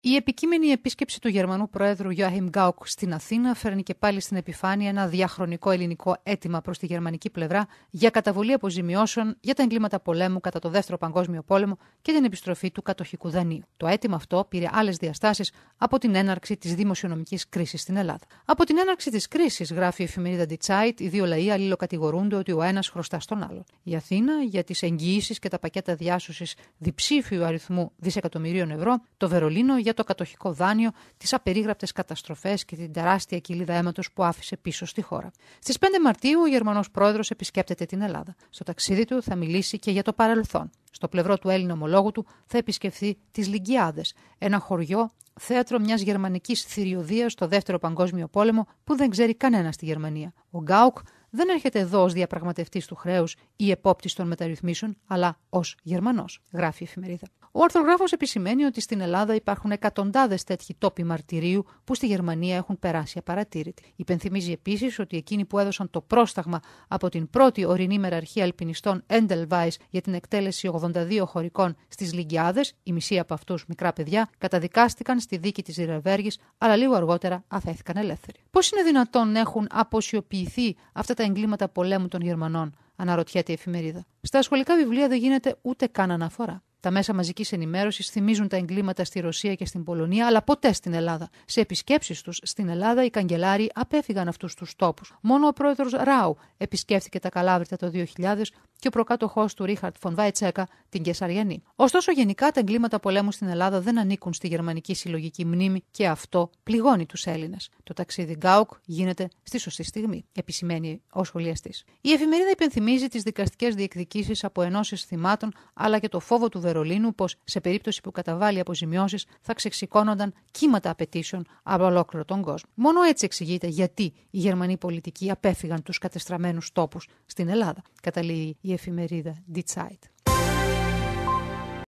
Η επικείμενη επίσκεψη του Γερμανού Προέδρου Γιώαχιμ Γκάουκ στην Αθήνα φέρνει και πάλι στην επιφάνεια ένα διαχρονικό ελληνικό αίτημα προς τη γερμανική πλευρά για καταβολή αποζημιώσεων για τα εγκλήματα πολέμου κατά το Δεύτερο Παγκόσμιο Πόλεμο και την επιστροφή του κατοχικού δανείου. Το αίτημα αυτό πήρε άλλες διαστάσεις από την έναρξη της δημοσιονομικής κρίσης στην Ελλάδα. Από την έναρξη της κρίσης, γράφει η εφημερίδα Die Zeit, οι δύο λαοί αλληλοκατηγορούνται ότι ο ένας χρωστά στον άλλον. Η Αθήνα για τις εγγυήσεις και τα πακέτα διάσωσης διψήφιου αριθμού δισεκατομμυρίων ευρώ, το Βερολίνο για το κατοχικό δάνειο, τις απερίγραπτες καταστροφές και την τεράστια κοιλίδα αίματος που άφησε πίσω στη χώρα. Στις 5 Μαρτίου, ο Γερμανός πρόεδρος επισκέπτεται την Ελλάδα. Στο ταξίδι του θα μιλήσει και για το παρελθόν. Στο πλευρό του Έλληνα ομολόγου του θα επισκεφθεί τις Λιγκιάδε, ένα χωριό θέατρο μιας γερμανικής θηριωδίας στο Δεύτερο Παγκόσμιο Πόλεμο που δεν ξέρει κανένα στη Γερμανία. Ο Γκάουκ δεν έρχεται εδώ ως διαπραγματευτής του χρέους ή επόπτης των μεταρρυθμίσεων, αλλά ως Γερμανός, γράφει η εφημερίδα. Ο αρθρογράφο επισημαίνει ότι στην Ελλάδα υπάρχουν εκατοντάδες τέτοιοι τόποι μαρτυρίου που στη Γερμανία έχουν περάσει απαρατήρητοι. Υπενθυμίζει επίσης ότι εκείνοι που έδωσαν το πρόσταγμα από την πρώτη ορεινή μεραρχία αλπινιστών Έντελβάη για την εκτέλεση 82 χωρικών στις Λιγκιάδε, η μισή από αυτούς μικρά παιδιά, καταδικάστηκαν στη δίκη της Ριρεβέργη, αλλά λίγο αργότερα αθέθηκαν ελεύθεροι. Πώς είναι δυνατόν να έχουν αποσιοποιηθεί αυτά τα εγκλήματα πολέμου των Γερμανών, αναρωτιέται η εφημερίδα. Στα σχολικά βιβλία δεν γίνεται ούτε καν αναφορά. Τα μέσα μαζικής ενημέρωσης θυμίζουν τα εγκλήματα στη Ρωσία και στην Πολωνία, αλλά ποτέ στην Ελλάδα. Σε επισκέψεις τους στην Ελλάδα, οι καγκελάροι απέφυγαν αυτούς τους τόπους. Μόνο ο πρόεδρος Ράου επισκέφθηκε τα Καλάβρητα το 2000 και ο προκάτοχός του Ρίχαρτ Φον Βάιτσέκα την Κεσαριανή. Ωστόσο, γενικά τα εγκλήματα πολέμου στην Ελλάδα δεν ανήκουν στη γερμανική συλλογική μνήμη και αυτό πληγώνει τους Έλληνες. Το ταξίδι Γκάουκ γίνεται στη σωστή στιγμή, επισημαίνει ο σχολιαστής. Η εφημερίδα υπενθυμίζει τις δικαστικές διεκδικήσεις από ενώσεις θυμάτων αλλά και το φόβο του Βερολίνου πως σε περίπτωση που καταβάλει αποζημιώσεις θα ξεξηκώνονταν κύματα απαιτήσεων από ολόκληρο τον κόσμο. Μόνο έτσι εξηγείται γιατί οι Γερμανοί πολιτικοί απέφυγαν τους κατεστραμμένους τόπους στην Ελλάδα, καταλήγει η εφημερίδα Die Zeit.